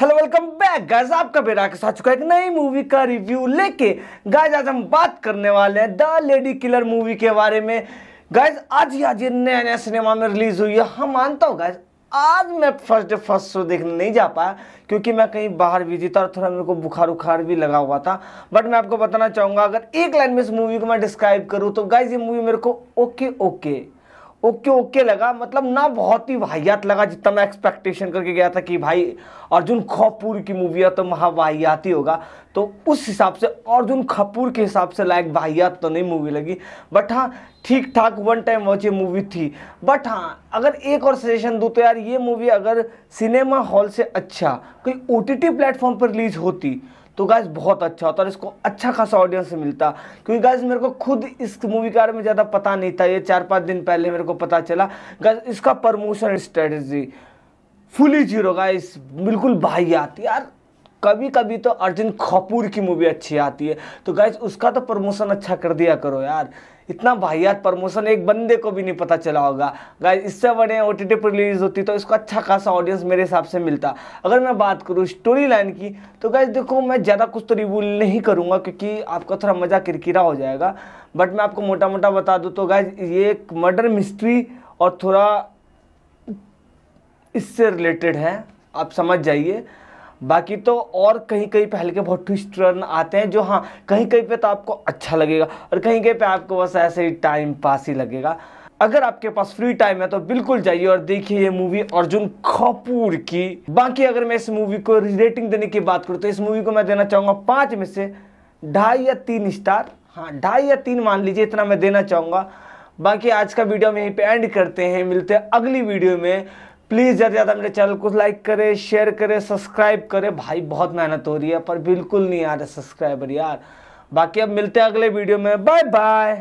hello welcome back guys आपका बेरा के साथ चुका एक नई मूवी का रिव्यू लेके गाइस आज हम बात करने वाले हैं द लेडी किलर मूवी के बारे में गाइस आज ही आज ये नया नया सिनेमा में रिलीज हुई है हम हाँ, मानता हूँ गाइस आज मैं फर्स्ट डे फर्स्ट शो देखने नहीं जा पाया क्योंकि मैं कहीं बाहर भी जीता और थोड़ा मेरे को बुखार उखार भी लगा हुआ था बट मैं आपको बताना चाहूँगा अगर एक लाइन में इस मूवी को मैं डिस्क्राइब करूँ तो गाइज ये मूवी मेरे को ओके ओके ओके ओके लगा मतलब ना बहुत ही वाहियात लगा जितना मैं एक्सपेक्टेशन करके गया था कि भाई अर्जुन खपूर की मूवी है तो वाहियात ही होगा तो उस हिसाब से अर्जुन खपूर के हिसाब से लायक वाहियात तो नहीं मूवी लगी बट हाँ ठीक ठाक वन टाइम वॉच ये मूवी थी बट हाँ अगर एक और सजेशन दूँ तो यार ये मूवी अगर सिनेमा हॉल से अच्छा कोई ओ टी प्लेटफॉर्म पर रिलीज होती तो गाइज बहुत अच्छा होता और इसको अच्छा खासा ऑडियंस मिलता क्योंकि गाइज मेरे को खुद इस मूवी के बारे में ज़्यादा पता नहीं था ये चार पाँच दिन पहले मेरे को पता चला गाइज इसका promotion strategy fully zero guys बिल्कुल आती यार कभी कभी तो अर्जुन कपूर की मूवी अच्छी आती है तो गैस उसका तो प्रमोशन अच्छा कर दिया करो यार इतना भाहियात प्रमोशन एक बंदे को भी नहीं पता चला होगा गाइज इससे बड़े ओ टी टी पर रिलीज होती तो इसको अच्छा खासा ऑडियंस मेरे हिसाब से मिलता अगर मैं बात करूँ स्टोरी लाइन की तो गाइज देखो मैं ज़्यादा कुछ तो रिव्यू नहीं करूँगा क्योंकि आपका थोड़ा मज़ा किरकिरा हो जाएगा बट मैं आपको मोटा मोटा बता दूँ तो गाइज ये एक मर्डर मिस्ट्री और थोड़ा इससे रिलेटेड है आप समझ जाइए बाकी तो और कहीं कहीं पहले के बहुत ट्विस्ट रन आते हैं जो हाँ कहीं कहीं पे तो आपको अच्छा लगेगा और कहीं कहीं पे आपको बस ऐसे ही टाइम पास ही लगेगा अगर आपके पास फ्री टाइम है तो बिल्कुल जाइए और देखिए ये मूवी अर्जुन कपूर की बाकी अगर मैं इस मूवी को रेटिंग देने की बात करूँ तो इस मूवी को मैं देना चाहूँगा पाँच में से ढाई या तीन स्टार हाँ ढाई या तीन मान लीजिए इतना मैं देना चाहूँगा बाकी आज का वीडियो हम यहीं पे एंड करते हैं मिलते हैं अगली वीडियो में प्लीज़ ज़्यादा ज़्यादा मेरे चैनल को लाइक करें शेयर करें सब्सक्राइब करें भाई बहुत मेहनत हो रही है पर बिल्कुल नहीं आ रहा सब्सक्राइबर यार बाकी अब मिलते हैं अगले वीडियो में बाय बाय